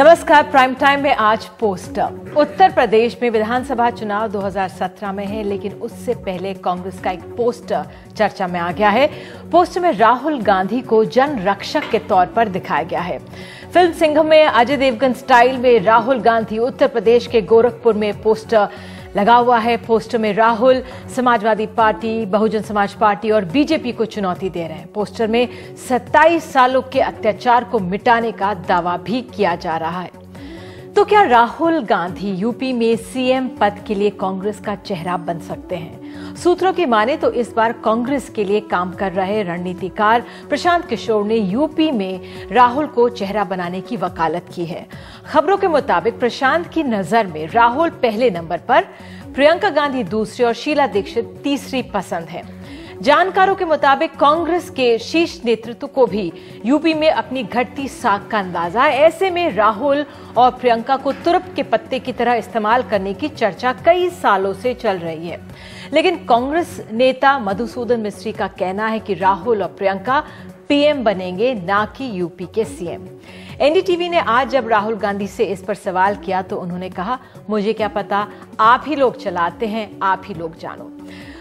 नमस्कार prime time में आज पोस्टर उत्तर प्रदेश में विधानसभा चुनाव 2017 में है लेकिन उससे पहले कांग्रेस का एक पोस्टर चर्चा में आ गया है पोस्टर में राहुल गांधी को जन रक्षक के तौर पर दिखाया गया है फिल्म सिंह में अजय देवगन स्टाइल में राहुल गांधी उत्तर प्रदेश के गोरखपुर में पोस्टर लगा हुआ है पोस्टर में राहुल समाजवादी पार्टी बहुजन समाज पार्टी और बीजेपी को चुनौती दे रहे हैं पोस्टर में 27 सालों के अत्याचार को मिटाने का दावा भी किया जा रहा है तो क्या राहुल गांधी यूपी में सीएम पद के लिए कांग्रेस का चेहरा बन सकते हैं सूत्रों की माने तो इस बार कांग्रेस के लिए काम कर रहे रणनीतिकार प्रशांत किशोर ने यूपी में राहुल को चेहरा बनाने की वकालत की है खबरों के मुताबिक प्रशांत की नजर में राहुल पहले नंबर पर प्रियंका गांधी दूसरी और शीला दीक्षित तीसरी पसंद है जानकारों के मुताबिक कांग्रेस के शीर्ष नेतृत्व को भी यूपी में अपनी घटती साख का अंदाजा है ऐसे में राहुल और प्रियंका को तुरप के पत्ते की तरह इस्तेमाल करने की चर्चा कई सालों से चल रही है लेकिन कांग्रेस नेता मधुसूदन मिस्त्री का कहना है कि राहुल और प्रियंका पीएम बनेंगे ना कि यूपी के सीएम एनडीटीवी ने आज जब राहुल गांधी से इस पर सवाल किया तो उन्होंने कहा मुझे क्या पता आप ही लोग चलाते हैं आप ही लोग जानो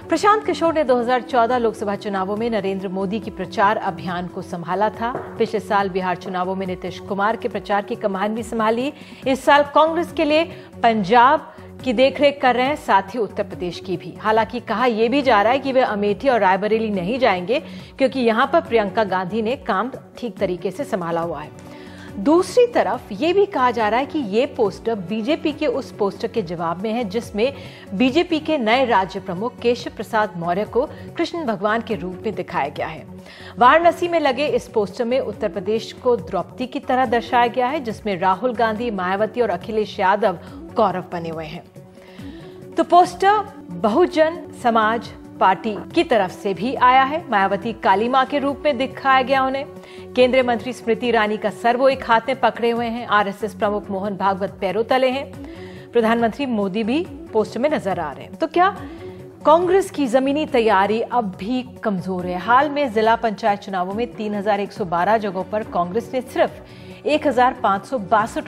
प्रशांत किशोर ने 2014 लोकसभा चुनावों में नरेंद्र मोदी की प्रचार अभियान को संभाला था पिछले साल बिहार चुनावों में नीतीश कुमार के प्रचार की कमान भी संभाली इस साल कांग्रेस के लिए पंजाब की देखरेख कर रहे हैं साथ ही उत्तर प्रदेश की भी हालांकि कहा यह भी जा रहा है कि वे अमेठी और रायबरेली नहीं जाएंगे क्योंकि यहां पर प्रियंका गांधी ने काम ठीक तरीके से संभाला हुआ है दूसरी तरफ ये भी कहा जा रहा है कि ये पोस्टर बीजेपी के उस पोस्टर के जवाब में है जिसमें बीजेपी के नए राज्य प्रमुख केशव प्रसाद मौर्य को कृष्ण भगवान के रूप में दिखाया गया है वाराणसी में लगे इस पोस्टर में उत्तर प्रदेश को द्रौपदी की तरह दर्शाया गया है जिसमें राहुल गांधी मायावती और अखिलेश यादव गौरव बने हुए हैं तो पोस्टर बहुजन समाज पार्टी की तरफ से भी आया है मायावती काली माँ के रूप में दिखाया गया उन्हें केंद्रीय मंत्री स्मृति ईरानी का सर वो एक हाथ में पकड़े हुए हैं आरएसएस प्रमुख मोहन भागवत पैरों तले हैं प्रधानमंत्री मोदी भी पोस्टर में नजर आ रहे हैं तो क्या कांग्रेस की जमीनी तैयारी अब भी कमजोर है हाल में जिला पंचायत चुनावों में 3112 जगहों पर कांग्रेस ने सिर्फ एक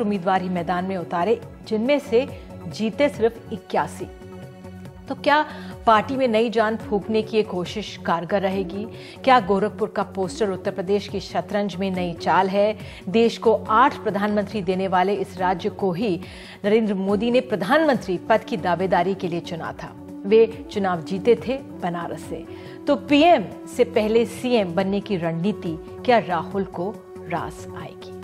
उम्मीदवार ही मैदान में उतारे जिनमें से जीते सिर्फ इक्यासी तो क्या पार्टी में नई जान फूकने की कोशिश कारगर रहेगी क्या गोरखपुर का पोस्टर उत्तर प्रदेश की शतरंज में नई चाल है देश को आठ प्रधानमंत्री देने वाले इस राज्य को ही नरेंद्र मोदी ने प्रधानमंत्री पद की दावेदारी के लिए चुना था वे चुनाव जीते थे बनारस से तो पीएम से पहले सीएम बनने की रणनीति क्या राहुल को रास आएगी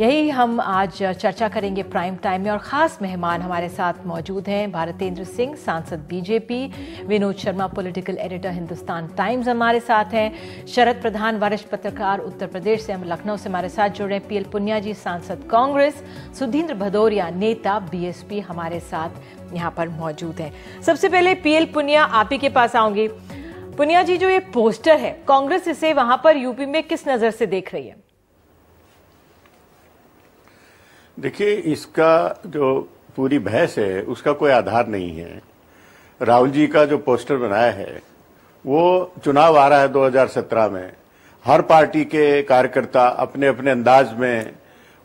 यही हम आज चर्चा करेंगे प्राइम टाइम में और खास मेहमान हमारे साथ मौजूद हैं भारतेंद्र सिंह सांसद BJP Vinod Sharma political editor Hindustan Times हमारे साथ हैं शरद प्रधान वरिष्ठ पत्रकार उत्तर प्रदेश से हम लखनऊ से हमारे साथ जुड़े हैं पीएल पुनिया जी सांसद कांग्रेस सुधींद्र भदौरिया नेता बीएसपी हमारे साथ यहाँ पर मौजूद है सबसे पहले पीएल पुनिया आप ही के पास आऊंगी पुनिया जी जो ये पोस्टर है कांग्रेस इसे वहां पर यूपी में किस नजर से देख रही है देखिए इसका जो पूरी बहस है उसका कोई आधार नहीं है राहुल जी का जो पोस्टर बनाया है वो चुनाव आ रहा है 2017 में हर पार्टी के कार्यकर्ता अपने अपने अंदाज में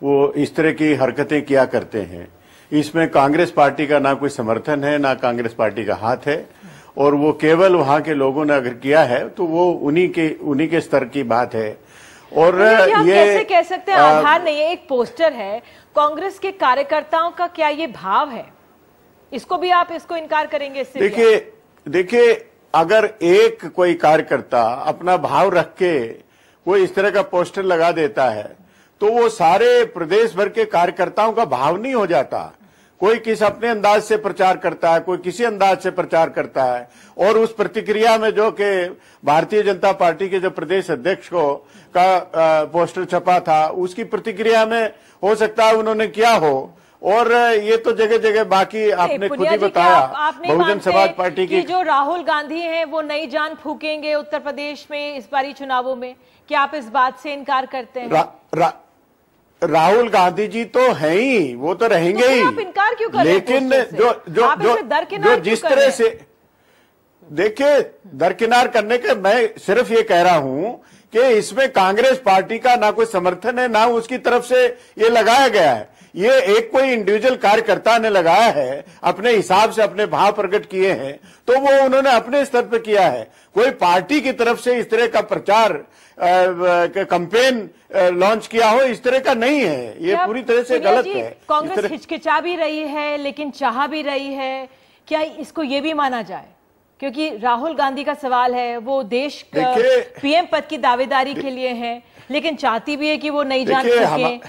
वो इस तरह की हरकतें किया करते हैं इसमें कांग्रेस पार्टी का ना कोई समर्थन है ना कांग्रेस पार्टी का हाथ है और वो केवल वहां के लोगों ने अगर किया है तो वो उन्हीं के उन्हीं के स्तर की बात है और ये, कैसे कह सकते हैं आधार नहीं है एक पोस्टर है कांग्रेस के कार्यकर्ताओं का क्या ये भाव है इसको भी आप इसको इनकार करेंगे देखिए देखिए अगर एक कोई कार्यकर्ता अपना भाव रख के कोई इस तरह का पोस्टर लगा देता है तो वो सारे प्रदेश भर के कार्यकर्ताओं का भाव नहीं हो जाता कोई किस अपने अंदाज से प्रचार करता है कोई किसी अंदाज से प्रचार करता है और उस प्रतिक्रिया में जो कि भारतीय जनता पार्टी के जो प्रदेश अध्यक्ष को का पोस्टर छपा था उसकी प्रतिक्रिया में हो सकता है उन्होंने किया हो और ये तो जगह जगह बाकी आपने खुद ही बताया आप, बहुजन समाज पार्टी की जो राहुल गांधी है वो नई जान फूकेंगे उत्तर प्रदेश में इस बारी चुनावों में क्या आप इस बात से इनकार करते हैं रा, रा, राहुल गांधी जी तो है ही वो तो रहेंगे तो ही तो इनकार क्यों कर लेकिन जो जो जो, जो जिस तरह से देखिए दरकिनार करने के मैं सिर्फ ये कह रहा हूं कि इसमें कांग्रेस पार्टी का ना कोई समर्थन है ना उसकी तरफ से ये लगाया गया है ये एक कोई इंडिविजुअल कार्यकर्ता ने लगाया है अपने हिसाब से अपने भाव प्रकट किए हैं तो वो उन्होंने अपने स्तर पर किया है कोई पार्टी की तरफ से इस तरह का प्रचार कंपेन लॉन्च किया हो इस तरह का नहीं है ये पूरी तरह से गलत है कांग्रेस हिचकिचा भी रही है लेकिन चाह भी रही है क्या इसको ये भी माना जाए क्योंकि राहुल गांधी का सवाल है वो देश पीएम पद की दावेदारी के लिए है लेकिन चाहती भी है कि वो नहीं जान सके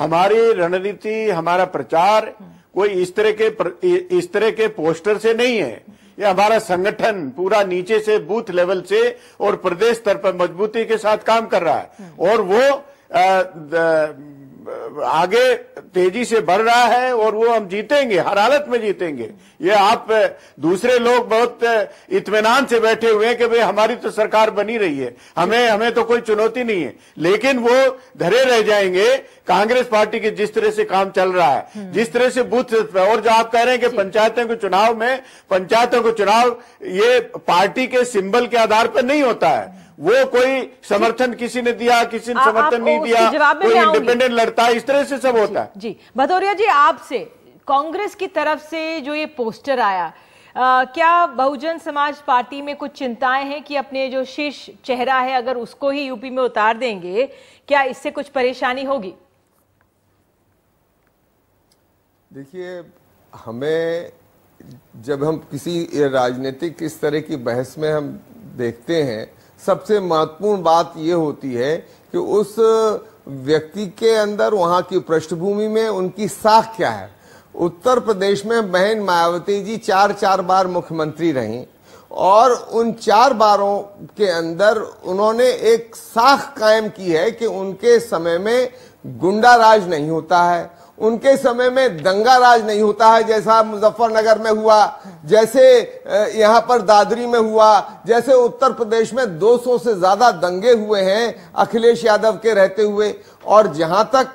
हमारी रणनीति हमारा प्रचार हम्म। कोई इस तरह के इस तरह के पोस्टर से नहीं है ये हमारा संगठन पूरा नीचे से बूथ लेवल से और प्रदेश स्तर पर मजबूती के साथ काम कर रहा है और वो आ, द, आगे तेजी से बढ़ रहा है और वो हम जीतेंगे हर हालत में जीतेंगे ये आप दूसरे लोग बहुत इतमान से बैठे हुए हैं कि भाई हमारी तो सरकार बनी रही है हमें हमें तो कोई चुनौती नहीं है लेकिन वो धरे रह जाएंगे कांग्रेस पार्टी के जिस तरह से काम चल रहा है हम्म। जिस तरह से बूथ और जो आप कह रहे हैं कि पंचायतों के चुनाव में पंचायतों के चुनाव ये पार्टी के सिंबल के आधार पर नहीं होता है वो कोई समर्थन किसी ने दिया किसी ने समर्थन नहीं दिया कोई इंडिपेंडेंट लड़ता है इस तरह से सब होता है जी भदौरिया जी आपसे कांग्रेस की तरफ से जो ये पोस्टर आया आ, क्या बहुजन समाज पार्टी में कुछ चिंताएं हैं कि अपने जो शीर्ष चेहरा है अगर उसको ही यूपी में उतार देंगे क्या इससे कुछ परेशानी होगी देखिए हमें जब हम किसी राजनीतिक इस तरह की बहस में हम देखते हैं सबसे महत्वपूर्ण बात यह होती है कि उस व्यक्ति के अंदर वहां की पृष्ठभूमि में उनकी साख क्या है उत्तर प्रदेश में बहन मायावती जी चार चार बार मुख्यमंत्री रहीं और उन चार बारों के अंदर उन्होंने एक साख कायम की है कि उनके समय में गुंडा राज नहीं होता है उनके समय में दंगा राज नहीं होता है जैसा मुजफ्फरनगर में हुआ जैसे यहाँ पर दादरी में हुआ जैसे उत्तर प्रदेश में 200 से ज़्यादा दंगे हुए हैं अखिलेश यादव के रहते हुए और जहां तक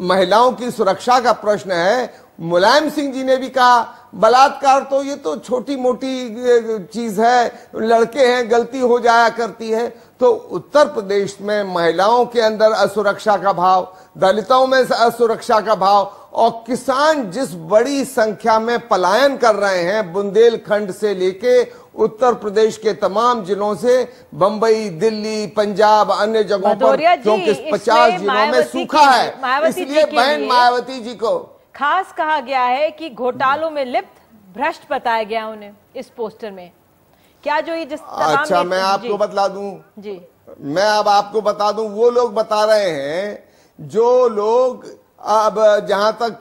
महिलाओं की सुरक्षा का प्रश्न है मुलायम सिंह जी ने भी कहा बलात्कार तो ये तो छोटी मोटी चीज़ है लड़के हैं गलती हो जाया करती है तो उत्तर प्रदेश में महिलाओं के अंदर असुरक्षा का भाव दलितों में असुरक्षा का भाव और किसान जिस बड़ी संख्या में पलायन कर रहे हैं बुंदेलखंड से लेके उत्तर प्रदेश के तमाम जिलों से बंबई दिल्ली पंजाब अन्य जगहों पर क्योंकि पचास जिलों में सूखा है इसलिए बहन मायावती जी को खास कहा गया है कि घोटालों में लिप्त भ्रष्ट बताया गया उन्हें इस पोस्टर में क्या जो ये जिस अच्छा मैं आपको बता दूं जी मैं अब आपको बता दूं वो लोग बता रहे हैं जो लोग अब जहां तक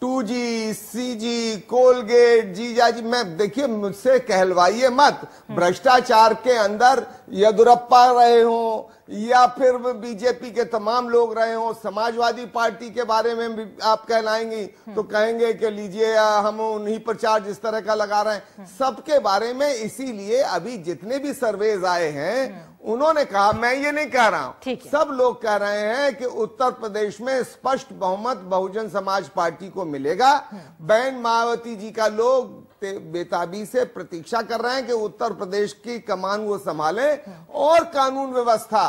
to ji C ji Colgate जीजा जी मैं देखिए मुझसे कहलवाइए मत हम्म। भ्रष्टाचार के अंदर यदुरप्पा रहे हों या फिर बीजेपी के तमाम लोग रहे हो समाजवादी पार्टी के बारे में भी आप कहलाएंगी तो हम्म। कहेंगे कि लीजिए हम उन्हीं पर चार्ज इस तरह का लगा रहे हैं हम्म। सबके बारे में इसीलिए अभी जितने भी सर्वेज आए हैं हम्म। उन्होंने कहा मैं ये नहीं कह रहा हूं सब लोग कह रहे हैं कि उत्तर प्रदेश में स्पष्ट बहुमत बहुजन समाज पार्टी को मिलेगा बहन मायावती जी का लोग बेताबी से प्रतीक्षा कर रहे हैं कि उत्तर प्रदेश की कमान वो संभालें और कानून व्यवस्था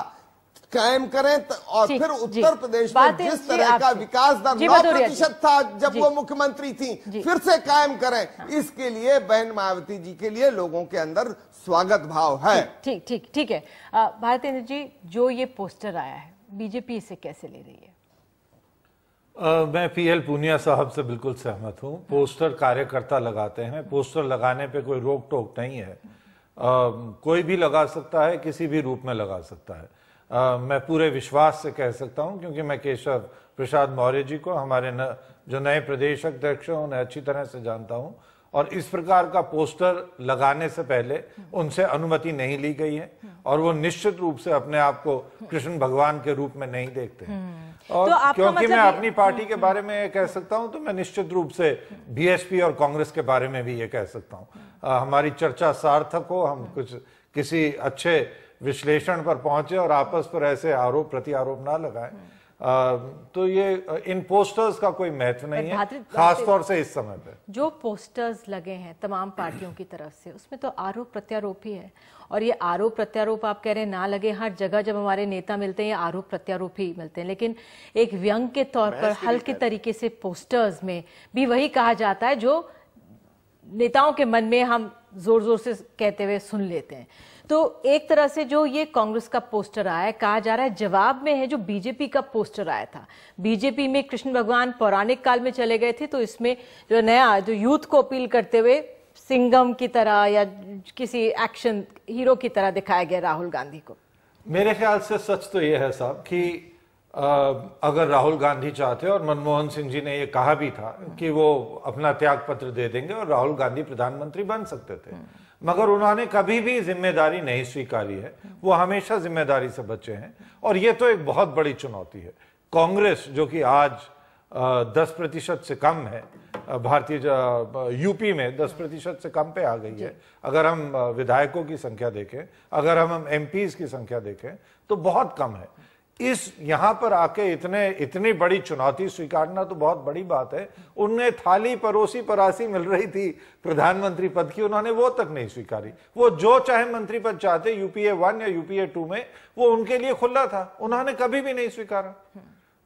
कायम करें और फिर उत्तर प्रदेश में जिस तरह का विकास दर नौ प्रतिशत था जब वो मुख्यमंत्री थी फिर से कायम करें हाँ। इसके लिए बहन मायावती जी के लिए लोगों के अंदर स्वागत भाव है ठीक ठीक ठीक है भारतेंद्र जी जो ये पोस्टर आया है बीजेपी इसे कैसे ले रही है आ, मैं पी एल पूनिया साहब से बिल्कुल सहमत हूँ पोस्टर कार्यकर्ता लगाते हैं पोस्टर लगाने पे कोई रोक टोक नहीं है आ, कोई भी लगा सकता है किसी भी रूप में लगा सकता है आ, मैं पूरे विश्वास से कह सकता हूँ क्योंकि मैं केशव प्रसाद मौर्य जी को हमारे न, जो नए प्रदेश अध्यक्ष हैं उन्हें अच्छी तरह से जानता हूँ और इस प्रकार का पोस्टर लगाने से पहले उनसे अनुमति नहीं ली गई है और वो निश्चित रूप से अपने आप को कृष्ण भगवान के रूप में नहीं देखते हैं हम्म। और तो आपका क्योंकि मतलब मैं अपनी पार्टी के बारे में कह सकता हूं तो मैं निश्चित रूप से बीएसपी और कांग्रेस के बारे में भी ये कह सकता हूं हमारी चर्चा सार्थक हो हम कुछ किसी अच्छे विश्लेषण पर पहुंचे और आपस पर ऐसे आरोप प्रति आरोप ना लगाएं तो ये इन पोस्टर्स का कोई महत्व नहीं है खासतौर से इस समय पे जो पोस्टर्स लगे हैं तमाम पार्टियों की तरफ से उसमें तो आरोप प्रत्यारोप ही है और ये आरोप प्रत्यारोप आप कह रहे हैं ना लगे हर जगह जब हमारे नेता मिलते हैं ये आरोप प्रत्यारोप ही मिलते हैं लेकिन एक व्यंग के तौर पर हल्के तरीके से पोस्टर्स में भी वही कहा जाता है जो नेताओं के मन में हम जोर जोर से कहते हुए सुन लेते हैं तो एक तरह से जो ये कांग्रेस का पोस्टर आया है कहा जा रहा है जवाब में है जो बीजेपी का पोस्टर आया था बीजेपी में कृष्ण भगवान पौराणिक काल में चले गए थे तो इसमें जो नया जो यूथ को अपील करते हुए सिंगम की तरह या किसी एक्शन हीरो की तरह दिखाया गया राहुल गांधी को मेरे ख्याल से सच तो ये है साहब कि आ, अगर राहुल गांधी चाहते और मनमोहन सिंह जी ने ये कहा भी था कि वो अपना त्याग पत्र दे देंगे और राहुल गांधी प्रधानमंत्री बन सकते थे मगर उन्होंने कभी भी जिम्मेदारी नहीं स्वीकारी है वो हमेशा जिम्मेदारी से बचे हैं और ये तो एक बहुत बड़ी चुनौती है कांग्रेस जो कि आज दस प्रतिशत से कम है भारतीय यूपी में दस प्रतिशत से कम पे आ गई है अगर हम विधायकों की संख्या देखें अगर हम एम की संख्या देखें तो बहुत कम है इस यहां पर आके इतने इतनी बड़ी चुनौती स्वीकारना तो बहुत बड़ी बात है उन्हें थाली परोसी परासी मिल रही थी प्रधानमंत्री पद की उन्होंने वो तक नहीं स्वीकारी वो जो चाहे मंत्री पद चाहते यूपीए वन या यूपीए टू में वो उनके लिए खुला था उन्होंने कभी भी नहीं स्वीकारा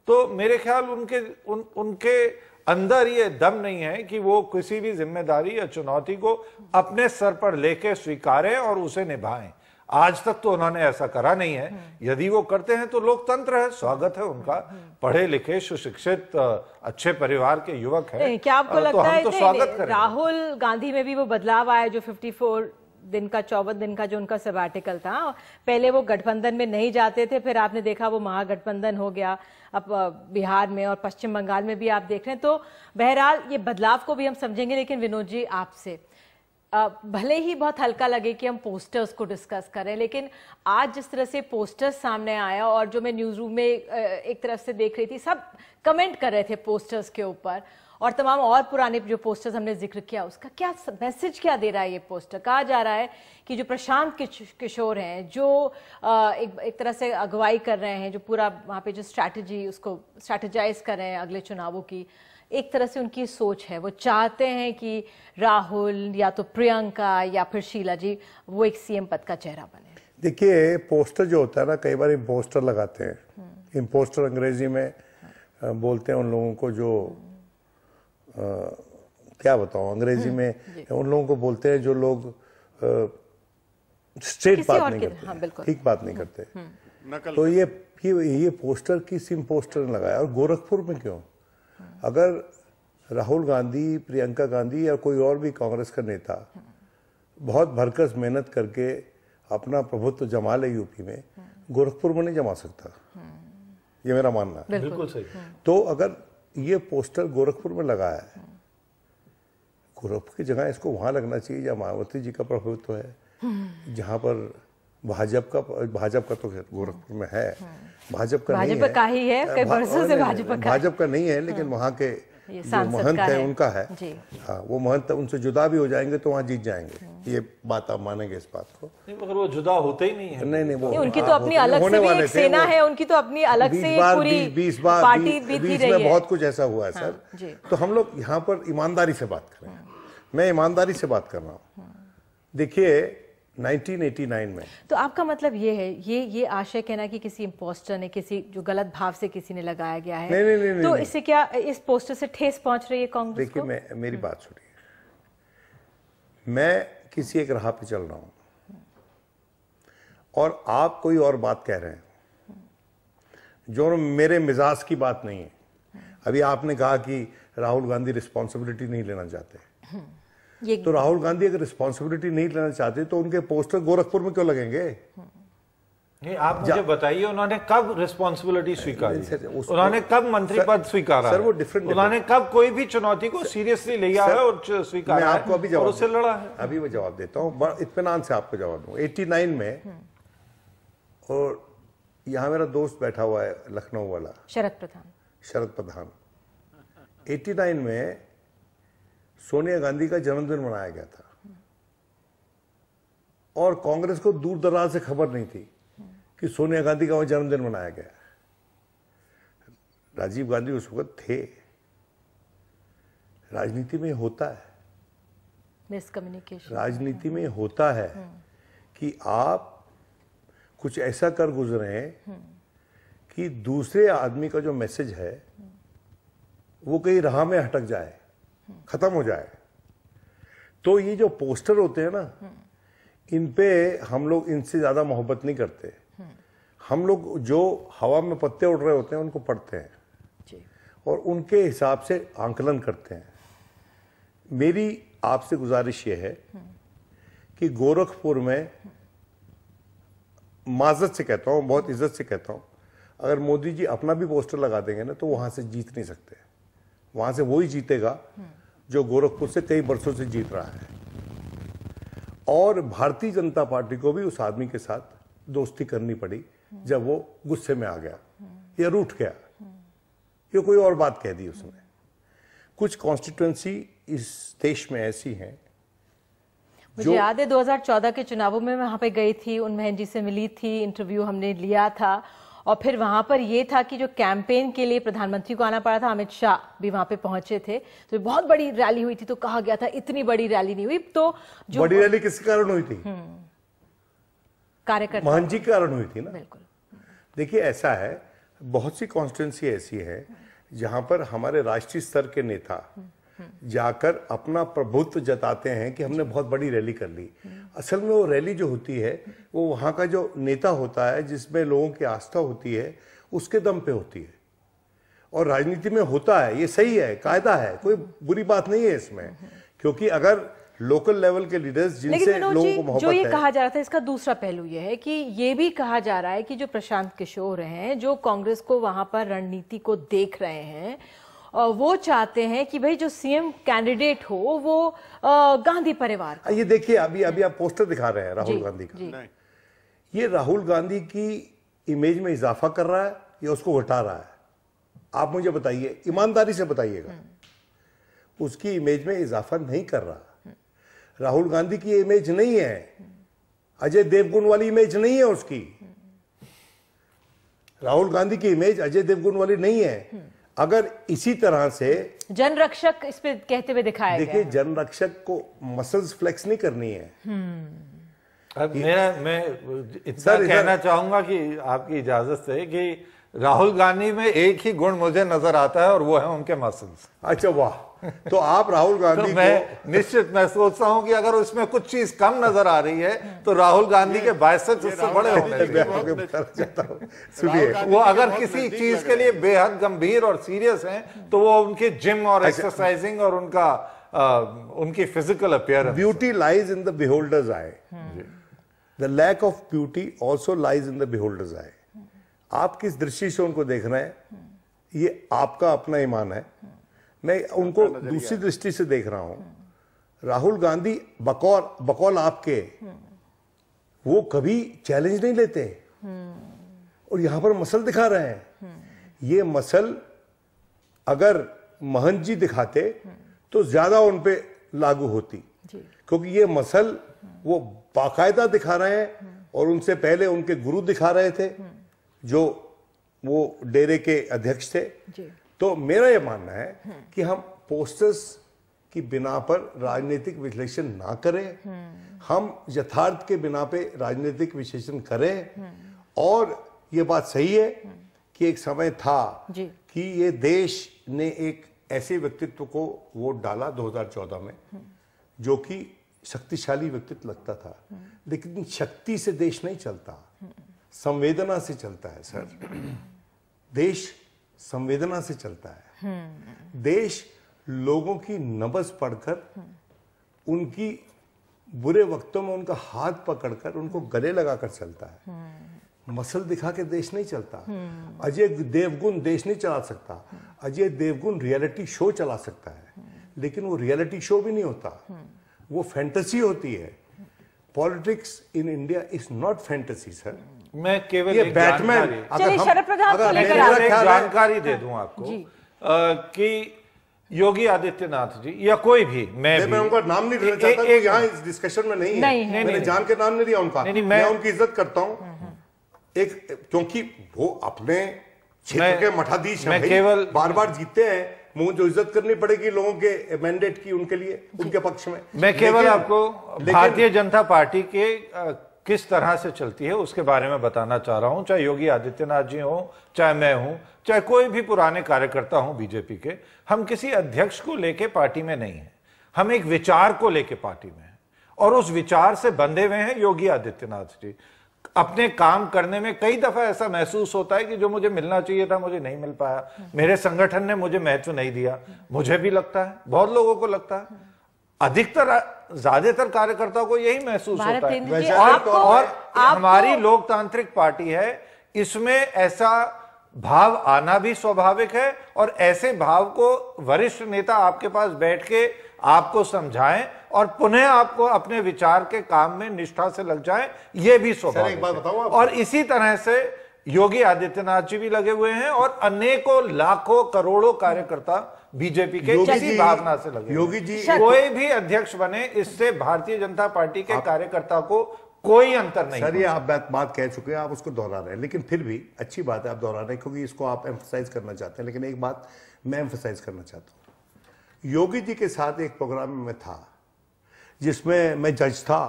तो मेरे ख्याल उनके उन, उनके अंदर ये दम नहीं है कि वो किसी भी जिम्मेदारी या चुनौती को अपने सर पर लेके स्वीकारें और उसे निभाएं आज तक तो उन्होंने ऐसा करा नहीं है यदि वो करते हैं तो लोकतंत्र है स्वागत है उनका पढ़े लिखे सुशिक्षित अच्छे परिवार के युवक है क्या आपको तो लगता तो है तो स्वागत करें राहुल गांधी में भी वो बदलाव आया जो 54 दिन का चौवन दिन का जो उनका सबैटिकल था पहले वो गठबंधन में नहीं जाते थे फिर आपने देखा वो महागठबंधन हो गया अब बिहार में और पश्चिम बंगाल में भी आप देख रहे हैं तो बहरहाल ये बदलाव को भी हम समझेंगे लेकिन विनोद जी आपसे भले ही बहुत हल्का लगे कि हम पोस्टर्स को डिस्कस करें लेकिन आज जिस तरह से पोस्टर्स सामने आया और जो मैं न्यूज़ रूम में एक तरफ से देख रही थी सब कमेंट कर रहे थे पोस्टर्स के ऊपर और तमाम और पुराने जो पोस्टर्स हमने जिक्र किया उसका क्या मैसेज क्या दे रहा है ये पोस्टर कहा जा रहा है कि जो प्रशांत किशोर हैं जो एक एक तरह से अगुवाई कर रहे हैं जो पूरा वहाँ पे जो स्ट्रैटेजी उसको स्ट्रैटेजाइज कर रहे हैं अगले चुनावों की एक तरह से उनकी सोच है वो चाहते हैं कि राहुल या तो प्रियंका या फिर शीला जी वो एक सीएम पद का चेहरा बने देखिए पोस्टर जो होता है ना कई बार इम्पोस्टर लगाते हैं इम्पोस्टर हम्म। अंग्रेजी में बोलते हैं उन लोगों को जो आ, क्या बताऊं अंग्रेजी हम्म। में उन लोगों को बोलते हैं जो लोग स्ट्रेट बात, बात नहीं करते हाँ, ठीक बात नहीं हम्म। करते तो ये ये पोस्टर किस इम्पोस्टर ने लगाया और गोरखपुर में क्यों अगर राहुल गांधी प्रियंका गांधी या कोई और भी कांग्रेस का नेता बहुत भरकस मेहनत करके अपना प्रभुत्व जमा ले यूपी में गोरखपुर में नहीं जमा सकता ये मेरा मानना है बिल्कुल सही तो अगर ये पोस्टर गोरखपुर में लगा है गोरखपुर की जगह इसको वहां लगना चाहिए जहां मायावती जी का प्रभुत्व है जहां पर भाजपा का भाजपा का तो गोरखपुर में है हाँ। भाजपा का भाजपा का ही है हाँ, कई वर्षों से भाजपा का भाजपा का नहीं है हाँ। लेकिन वहाँ के जो महंत है, है उनका है हाँ वो महंत उनसे जुदा भी हो जाएंगे तो वहाँ जीत जाएंगे ये बात आप मानेंगे इस बात को मगर वो जुदा होते ही नहीं है नहीं नहीं वो नहीं, उनकी तो अपनी अलग से भी एक सेना है उनकी तो अपनी अलग से पूरी बीस बार बीस में बहुत कुछ ऐसा हुआ है सर तो हम लोग यहाँ पर ईमानदारी से बात करें मैं ईमानदारी से बात कर रहा हूँ देखिए 1989 में तो आपका मतलब ये है ये ये आशय कहना कि किसी इम्पोस्टर ने किसी जो गलत भाव से किसी ने लगाया गया है नहीं, नहीं, नहीं, तो इससे क्या इस पोस्टर से ठेस पहुंच रही है कांग्रेस देखिए मैं मेरी हम्म। बात सुनिए मैं किसी एक राह पे चल रहा हूं और आप कोई और बात कह रहे हैं जो मेरे मिजाज की बात नहीं है अभी आपने कहा कि राहुल गांधी रिस्पॉन्सिबिलिटी नहीं लेना चाहते हम्म। तो राहुल गांधी अगर रिस्पॉन्सिबिलिटी नहीं लेना चाहते तो उनके पोस्टर गोरखपुर में क्यों लगेंगे नहीं आप मुझे बताइए उन्होंने कब रिस्पॉन्सिबिलिटी स्वीकारी उन्होंने कब मंत्री पद स्वीकारा सर वो डिफरेंट उन्होंने कब कोई भी चुनौती को सीरियसली लिया है और स्वीकारा आपको अभी जवाब उससे लड़ा है अभी मैं जवाब देता हूँ इतमान से आपको जवाब दूंगा एट्टी में और यहाँ मेरा दोस्त बैठा हुआ है लखनऊ वाला शरद प्रधान शरद प्रधान 89 में सोनिया गांधी का जन्मदिन मनाया गया था और कांग्रेस को दूर दराज से खबर नहीं थी कि सोनिया गांधी का वहां जन्मदिन मनाया गया राजीव गांधी उस वक्त थे राजनीति में होता है मिसकम्युनिकेशन राजनीति में होता है हम्म। कि आप कुछ ऐसा कर गुजरे हम्म। कि दूसरे आदमी का जो मैसेज है वो कहीं राह में हटक जाए खत्म हो जाए तो ये जो पोस्टर होते हैं ना इन पे हम लोग इनसे ज्यादा मोहब्बत नहीं करते हम लोग जो हवा में पत्ते उड़ रहे होते हैं उनको पढ़ते हैं जी। और उनके हिसाब से आंकलन करते हैं मेरी आपसे गुजारिश ये है कि गोरखपुर में माजत से कहता हूँ बहुत इज्जत से कहता हूँ अगर मोदी जी अपना भी पोस्टर लगा देंगे ना तो वहां से जीत नहीं सकते वहां से ही जीतेगा जो गोरखपुर से कई वर्षों से जीत रहा है और भारतीय जनता पार्टी को भी उस आदमी के साथ दोस्ती करनी पड़ी जब वो गुस्से में आ गया या रूठ गया ये कोई और बात कह दी उसने कुछ कॉन्स्टिट्युएंसी इस देश में ऐसी हैं मुझे याद है 2014 के चुनावों में वहां पे गई थी उन महन जी से मिली थी इंटरव्यू हमने लिया था और फिर वहां पर ये था कि जो कैंपेन के लिए प्रधानमंत्री को आना पड़ा था अमित शाह भी वहां पे पहुंचे थे तो बहुत बड़ी रैली हुई थी तो कहा गया था इतनी बड़ी रैली नहीं हुई तो जो बड़ी रैली किस कारण हुई थी हम्म। कार्यकर्ता मान जी कारण हुई थी ना बिल्कुल देखिए ऐसा है बहुत सी कॉन्स्टिट्युंसी ऐसी है जहां पर हमारे राष्ट्रीय स्तर के नेता हम्म। जाकर अपना प्रभुत्व जताते हैं कि हमने बहुत बड़ी रैली कर ली असल में वो रैली जो होती है वो वहाँ का जो नेता होता है जिसमें लोगों की आस्था होती है उसके दम पे होती है और राजनीति में होता है ये सही है कायदा है कोई बुरी बात नहीं है इसमें क्योंकि अगर लोकल लेवल के लीडर्स जिनसे लोगों को मोहब्बत जो ये है। कहा जा रहा था इसका दूसरा पहलू ये है कि ये भी कहा जा रहा है कि जो प्रशांत किशोर हैं जो कांग्रेस को वहां पर रणनीति को देख रहे हैं वो चाहते हैं कि भाई जो सीएम कैंडिडेट हो वो गांधी परिवार का। ये देखिए अभी अभी आप पोस्टर दिखा रहे हैं राहुल गांधी का ये राहुल गांधी की इमेज में इजाफा कर रहा है या उसको घटा रहा है आप मुझे बताइए ईमानदारी से बताइएगा हम्म। उसकी इमेज में इजाफा नहीं कर रहा राहुल गांधी की इमेज नहीं है अजय देवगुण वाली इमेज नहीं है उसकी हम्म। राहुल गांधी की इमेज अजय देवगुण वाली नहीं है हम्म। अगर इसी तरह से जनरक्षक इस पे कहते हुए दिखाया देखिए जनरक्षक को मसल्स फ्लेक्स नहीं करनी है हम्म। अब मेरा मैं इतना कहना चाहूंगा कि आपकी इजाजत से कि राहुल गांधी में एक ही गुण मुझे नजर आता है और वो है उनके मसल्स अच्छा वाह तो आप राहुल तो गांधी तो मैं निश्चित मैं सोचता हूं कि अगर उसमें कुछ चीज कम नजर आ रही है तो राहुल गांधी के उससे बड़े होने सुनिए वो अगर किसी चीज के लिए बेहद गंभीर और सीरियस हैं तो वो उनके जिम और एक्सरसाइजिंग अच्छा। और उनका उनकी physical appear beauty lies in the beholder's eye the lack of beauty also lies in the beholder's eye आप किस दृष्टि से उनको देख रहे हैं ये आपका अपना ईमान है मैं उनको दूसरी दृष्टि से देख रहा हूं राहुल गांधी बकौल बकौल आपके वो कभी चैलेंज नहीं लेते और यहां पर मसल दिखा रहे हैं ये मसल अगर महंत जी दिखाते तो ज्यादा उन पे लागू होती क्योंकि ये मसल वो बाकायदा दिखा रहे हैं और उनसे पहले उनके गुरु दिखा रहे थे जो वो डेरे के अध्यक्ष थे तो मेरा ये मानना है कि हम पोस्टर्स की बिना पर राजनीतिक विश्लेषण ना करें हम यथार्थ के बिना पे राजनीतिक विश्लेषण करें और ये बात सही है कि एक समय था कि ये देश ने एक ऐसे व्यक्तित्व को वोट डाला 2014 में जो कि शक्तिशाली व्यक्तित्व लगता था लेकिन शक्ति से देश नहीं चलता संवेदना से चलता है सर देश संवेदना से चलता है देश लोगों की नबज पढ़कर उनकी बुरे वक्तों में उनका हाथ पकड़कर उनको गले लगाकर चलता है मसल दिखा के देश नहीं चलता अजय देवगुण देश नहीं चला सकता अजय देवगुण रियलिटी शो चला सकता है लेकिन वो रियलिटी शो भी नहीं होता वो फैंटेसी होती है politics in India is not fantasy sir मैं केवल बैटमैन जानकारी दे दू आपको कि योगी आदित्यनाथ जी या कोई भी मैं भी, मैं उनका नाम नहीं लेना चाहता एक यहाँ इस डिस्कशन में नहीं, नहीं है नहीं, मैंने जान के नाम नहीं लिया उनका नहीं, नहीं, मैं, मैं उनकी इज्जत करता हूं हम्म, हम्म। एक क्योंकि वो अपने क्षेत्र के मठाधीश हैं केवल बार बार जीते हैं मुझे जो इज्जत करनी पड़ेगी लोगों के मैंडेट की उनके लिए उनके पक्ष में मैं केवल आपको भारतीय जनता पार्टी के किस तरह से चलती है उसके बारे में बताना चाह रहा हूं चाहे योगी आदित्यनाथ जी हों चाहे मैं हूं चाहे कोई भी पुराने कार्यकर्ता हूं बीजेपी के हम किसी अध्यक्ष को लेके पार्टी में नहीं है हम एक विचार को लेके पार्टी में हैं और उस विचार से बंधे हुए हैं योगी आदित्यनाथ जी अपने काम करने में कई दफा ऐसा महसूस होता है कि जो मुझे मिलना चाहिए था मुझे नहीं मिल पाया मेरे संगठन ने मुझे महत्व नहीं दिया मुझे भी लगता है बहुत लोगों को लगता है अधिकतर ज्यादातर कार्यकर्ताओं को यही महसूस होता है और, और हमारी लोकतांत्रिक पार्टी है इसमें ऐसा भाव आना भी स्वाभाविक है और ऐसे भाव को वरिष्ठ नेता आपके पास बैठ के आपको समझाएं और पुनः आपको अपने विचार के काम में निष्ठा से लग जाएं ये भी स्वाभाविक और इसी तरह से योगी आदित्यनाथ जी भी लगे हुए हैं और अनेकों लाखों करोड़ों कार्यकर्ता बीजेपी के किसी भावना से लगे योगी जी कोई भी अध्यक्ष बने इससे भारतीय जनता पार्टी के कार्यकर्ता को कोई अंतर नहीं सर ये आप बात बात कह चुके हैं आप उसको दोहरा रहे हैं लेकिन फिर भी अच्छी बात है आप दोहरा रहे हैं क्योंकि इसको आप एम्फोसाइज करना चाहते हैं लेकिन एक बात मैं एम्फोसाइज करना चाहता हूँ योगी जी के साथ एक प्रोग्राम में था जिसमें मैं जज था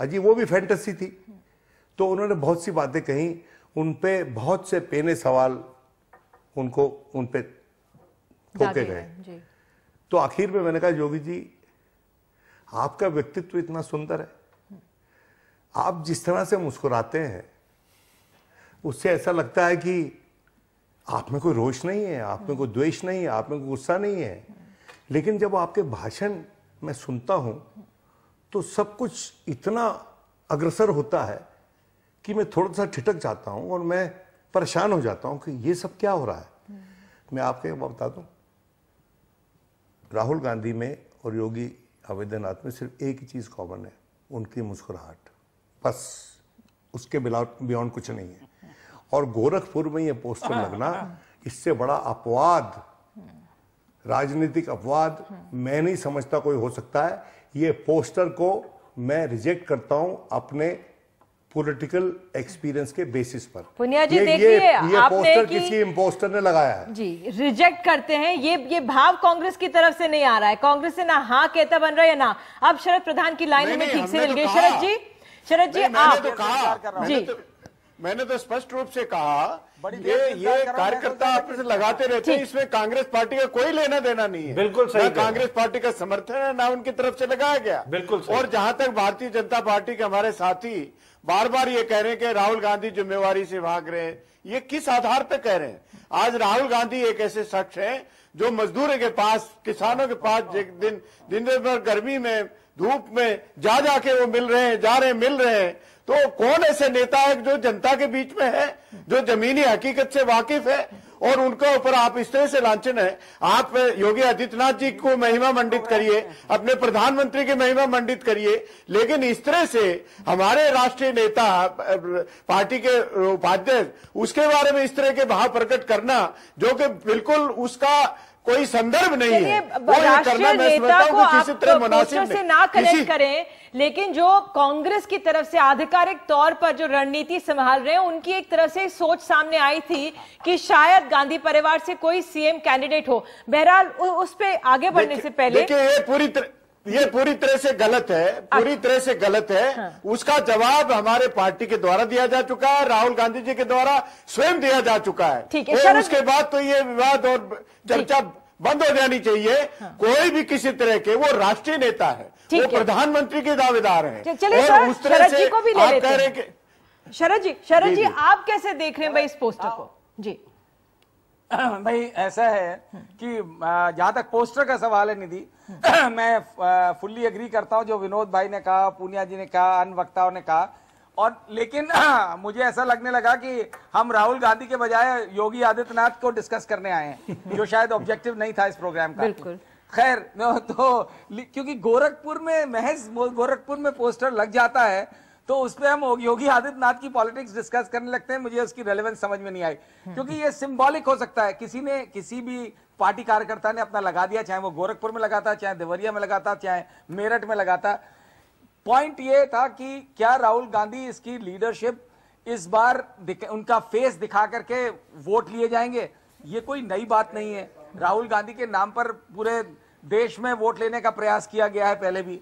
अजी वो भी फैंटेसी थी तो उन्होंने बहुत सी बातें कही उन पे बहुत से पेने सवाल उनको उन पे ठोके गए तो आखिर में मैंने कहा योगी जी आपका व्यक्तित्व इतना सुंदर है आप जिस तरह से मुस्कुराते हैं उससे ऐसा लगता है कि आप में कोई रोष नहीं है आप में कोई द्वेष नहीं है आप में कोई गुस्सा नहीं है लेकिन जब आपके भाषण मैं सुनता हूं तो सब कुछ इतना अग्रसर होता है कि मैं थोड़ा सा ठिटक जाता हूँ और मैं परेशान हो जाता हूँ कि ये सब क्या हो रहा है मैं आपके बता दूँ राहुल गांधी में और योगी आदित्यनाथ में सिर्फ एक ही चीज़ कॉमन है उनकी मुस्कुराहट बस उसके बियॉन्ड कुछ नहीं है और गोरखपुर में ये पोस्टर लगना इससे बड़ा अपवाद राजनीतिक अपवाद मैं नहीं समझता कोई हो सकता है ये पोस्टर को मैं रिजेक्ट करता हूं अपने पॉलिटिकल एक्सपीरियंस के बेसिस पर पुनिया जी देखिए आपने कि, किसी इम्पोस्टर ने लगाया है जी रिजेक्ट करते हैं ये ये भाव कांग्रेस की तरफ से नहीं आ रहा है कांग्रेस से ना हाँ कहता बन रहा है ना अब शरद प्रधान की लाइन में ठीक से मिल तो गई शरद जी शरद जी आप तो जी तो- मैंने तो स्पष्ट रूप से कहा ये ये कार्यकर्ता आपस में लगाते हाँ। रहते हैं इसमें कांग्रेस पार्टी का कोई लेना देना नहीं है बिल्कुल सही कांग्रेस पार्टी का समर्थन है ना उनकी तरफ से लगाया गया बिल्कुल और जहां तक भारतीय जनता पार्टी के हमारे साथी बार बार ये कह रहे हैं कि राहुल गांधी जिम्मेवारी से भाग रहे हैं ये किस आधार पर कह रहे हैं आज राहुल गांधी एक ऐसे शख्स है जो मजदूर के पास किसानों के पास दिन दिन भर गर्मी में धूप में जा जाके वो मिल रहे हैं जा रहे मिल रहे हैं तो कौन ऐसे नेता है जो जनता के बीच में है जो जमीनी हकीकत से वाकिफ है और उनके ऊपर आप इस तरह से लांछन है आप योगी आदित्यनाथ जी को महिमा मंडित करिए अपने प्रधानमंत्री की महिमा मंडित करिए लेकिन इस तरह से हमारे राष्ट्रीय नेता पार्टी के उपाध्यक्ष उसके बारे में इस तरह के भाव प्रकट करना जो कि बिल्कुल उसका कोई संदर्भ नहीं है वो करना मैं समझता हूँ किसी तरह मुनासिब से ना कलेक्ट करें लेकिन जो कांग्रेस की तरफ से आधिकारिक तौर पर जो रणनीति संभाल रहे हैं उनकी एक तरफ से सोच सामने आई थी कि शायद गांधी परिवार से कोई सीएम कैंडिडेट हो बहरहाल उस पर आगे बढ़ने से पहले ये पूरी तर... ये पूरी तरह से गलत है पूरी अच्छा। तरह से गलत है हाँ। उसका जवाब हमारे पार्टी के द्वारा दिया जा चुका है राहुल गांधी जी के द्वारा स्वयं दिया जा चुका है ठीक है उसके बाद तो ये विवाद और चर्चा बंद हो जानी चाहिए हाँ। कोई भी किसी तरह के वो राष्ट्रीय नेता है वो प्रधानमंत्री के दावेदार है और उस तरह से को भी ले आप कह रहे शरद जी शरद जी आप कैसे देख रहे हैं भाई इस पोस्टर को जी भाई ऐसा है कि जहां तक पोस्टर का सवाल है निधि मैं फुल्ली एग्री करता हूं जो विनोद भाई ने कहा पूनिया जी ने कहा अन्य वक्ताओं ने कहा और लेकिन मुझे ऐसा लगने लगा कि हम राहुल गांधी के बजाय योगी आदित्यनाथ को डिस्कस करने आए हैं जो शायद ऑब्जेक्टिव नहीं था इस प्रोग्राम का बिल्कुल खैर तो, तो क्योंकि गोरखपुर में महज गोरखपुर में पोस्टर लग जाता है तो उस पर हम योगी आदित्यनाथ की पॉलिटिक्स डिस्कस करने लगते हैं मुझे उसकी रेलेवेंस समझ में नहीं आई क्योंकि ये सिंबॉलिक हो सकता है किसी ने किसी भी पार्टी कार्यकर्ता ने अपना लगा दिया चाहे वो गोरखपुर में लगाता चाहे देवरिया में लगाता चाहे मेरठ में लगाता पॉइंट ये था कि क्या राहुल गांधी इसकी लीडरशिप इस बार उनका फेस दिखा करके वोट लिए जाएंगे ये कोई नई बात नहीं है राहुल गांधी के नाम पर पूरे देश में वोट लेने का प्रयास किया गया है पहले भी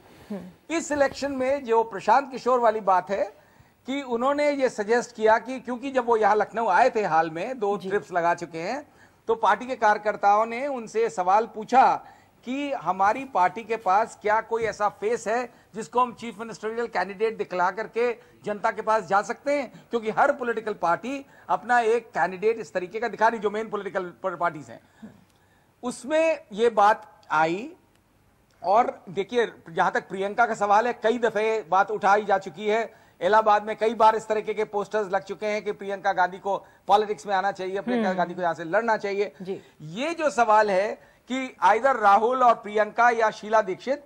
इस इलेक्शन में जो प्रशांत किशोर वाली बात है कि उन्होंने ये सजेस्ट किया कि क्योंकि जब वो यहाँ लखनऊ आए थे हाल में दो ट्रिप्स लगा चुके हैं तो पार्टी के कार्यकर्ताओं ने उनसे सवाल पूछा कि हमारी पार्टी के पास क्या कोई ऐसा फेस है जिसको हम चीफ मिनिस्टरियल कैंडिडेट दिखला करके जनता के पास जा सकते हैं क्योंकि हर पॉलिटिकल पार्टी अपना एक कैंडिडेट इस तरीके का दिखा रही जो मेन पॉलिटिकल पार्टीज हैं उसमें ये बात आई और देखिए जहां तक प्रियंका का सवाल है कई दफे बात उठाई जा चुकी है इलाहाबाद में कई बार इस तरीके के पोस्टर्स लग चुके हैं कि प्रियंका गांधी को पॉलिटिक्स में आना चाहिए प्रियंका हम्म। गांधी को यहां से लड़ना चाहिए ये जो सवाल है कि आइधर राहुल और प्रियंका या शीला दीक्षित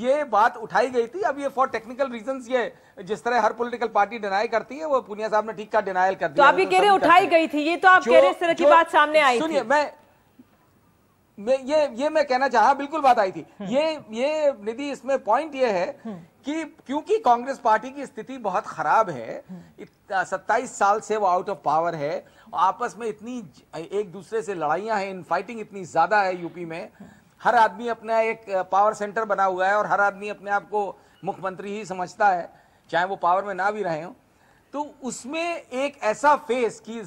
ये बात उठाई गई थी अब ये फॉर टेक्निकल रीजंस ये जिस तरह हर पॉलिटिकल पार्टी डिनाई करती है वो पुनिया साहब ने ठीक का डिनाइल कर दिया तो आप ये तो कह रहे उठाई गई थी ये तो आप कह रहे इस तरह की बात सामने आई सुनिए मैं मैं ये ये मैं कहना चाह बिल्कुल बात आई थी हम्म। ये ये निधि इसमें पॉइंट ये है हम्म। कि क्योंकि कांग्रेस पार्टी की स्थिति बहुत खराब है हम्म। सत्ताईस साल से वो आउट ऑफ पावर है आपस में इतनी एक दूसरे से लड़ाइयां हैं इन फाइटिंग इतनी ज़्यादा है यूपी में हर आदमी अपना एक पावर सेंटर बना हुआ है और हर आदमी अपने आप को मुख्यमंत्री ही समझता है चाहे वो पावर में ना भी रहे हों तो उसमें एक ऐसा फेस की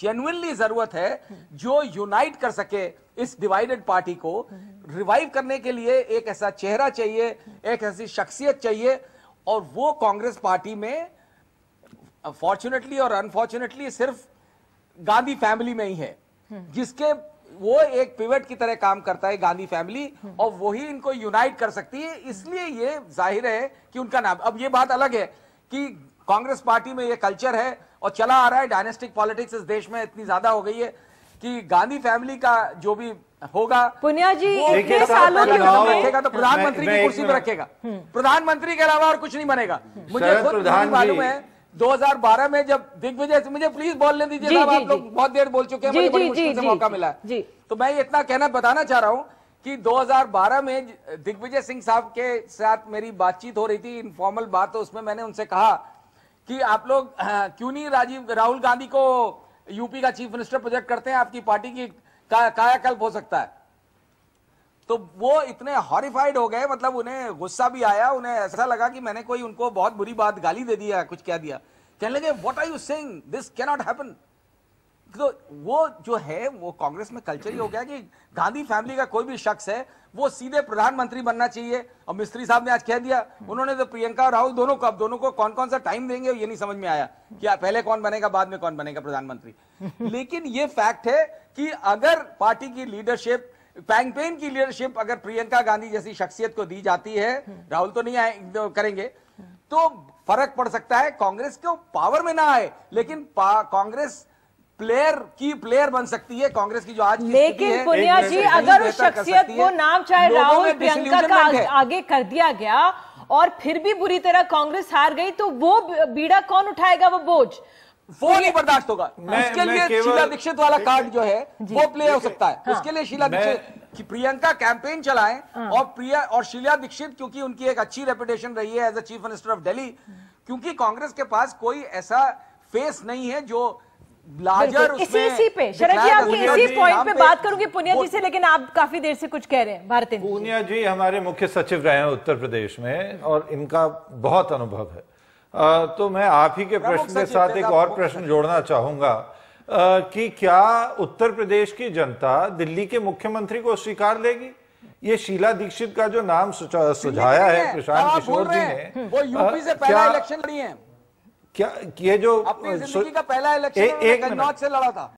जेनुअनली जरूरत है जो यूनाइट कर सके इस डिवाइडेड पार्टी को रिवाइव करने के लिए एक ऐसा चेहरा चाहिए एक ऐसी शख्सियत चाहिए और वो कांग्रेस पार्टी में फॉर्चुनेटली और अनफॉर्चुनेटली सिर्फ गांधी फैमिली में ही है जिसके वो एक पिवट की तरह काम करता है गांधी फैमिली और वही इनको यूनाइट कर सकती है इसलिए ये जाहिर है कि उनका नाम अब ये बात अलग है कि कांग्रेस पार्टी में ये कल्चर है और चला आ रहा है डायनेस्टिक पॉलिटिक्स इस देश में इतनी ज्यादा हो गई है कि गांधी फैमिली का जो भी होगा पुनिया जी इतने सालों के तो रखेगा तो प्रधानमंत्री की कुर्सी पर रखेगा प्रधानमंत्री के अलावा और कुछ नहीं बनेगा मुझे खुद मालूम है 2012 में जब दिग्विजय मुझे प्लीज बोलने दीजिए आप लोग बहुत देर बोल चुके हैं मुझे बड़ी मुश्किल से मौका मिला है तो मैं इतना कहना बताना चाह रहा हूँ कि 2012 में दिग्विजय सिंह साहब के साथ मेरी बातचीत हो रही थी इनफॉर्मल बात तो उसमें मैंने उनसे कहा कि आप लोग हाँ, क्यों नहीं राजीव राहुल गांधी को यूपी का चीफ मिनिस्टर प्रोजेक्ट करते हैं आपकी पार्टी की कायाकल्प हो सकता है तो वो इतने हॉरिफाइड हो गए मतलब उन्हें गुस्सा भी आया उन्हें ऐसा लगा कि मैंने कोई उनको बहुत बुरी बात गाली दे दिया कुछ कह दिया कहने लगे what are you saying this cannot happen तो वो जो है वो कांग्रेस में कल्चर ही हो गया कि गांधी फैमिली का कोई भी शख्स है वो सीधे प्रधानमंत्री बनना चाहिए और मिस्त्री साहब ने आज कह दिया उन्होंने तो प्रियंका और राहुल दोनों को अब दोनों को कौन कौन सा टाइम देंगे ये नहीं समझ में आया कि पहले कौन बनेगा बाद में कौन बनेगा प्रधानमंत्री लेकिन ये फैक्ट है कि अगर पार्टी की लीडरशिप पैंगपेन की लीडरशिप अगर प्रियंका गांधी जैसी शख्सियत को दी जाती है राहुल तो नहीं आए तो करेंगे तो फर्क पड़ सकता है कांग्रेस को पावर में ना आए लेकिन कांग्रेस प्लेयर की प्लेयर बन सकती है कांग्रेस की जो आज लेकिन पुनिया जी अगर उस शख्सियत को नाम चाहे राहुल प्रियंका का आगे कर दिया गया और फिर भी बुरी तरह कांग्रेस हार गई तो वो बीड़ा कौन उठाएगा वो बोझ वो नहीं बर्दाश्त होगा हाँ। उसके लिए शीला दीक्षित वाला कार्ड जो है वो प्ले हो सकता है उसके लिए शीला दीक्षित कि प्रियंका कैंपेन चलाएं हाँ। और प्रिया और शीला दीक्षित क्योंकि उनकी एक अच्छी रेपुटेशन रही है as a chief minister of Delhi क्योंकि कांग्रेस के पास कोई ऐसा फेस नहीं है जो लार्जर इसी इसी पे शरद जी आपके इसी पॉइंट पे बात करूंगी पुनिया जी से लेकिन आप काफी देर से कुछ कह रहे हैं भारत पुनिया जी हमारे मुख्य सचिव रहे हैं उत्तर प्रदेश में और इनका बहुत अनुभव है तो मैं आप ही के प्रश्न के साथ एक और प्रश्न जोड़ना चाहूंगा कि क्या उत्तर प्रदेश की जनता दिल्ली के मुख्यमंत्री को स्वीकार लेगी ये शीला दीक्षित का जो नाम सुझाया है प्रशांत किशोर जी ने वो यूपी से पहला इलेक्शन लड़ी है क्या ये जो का पहला इलेक्शन से लड़ा था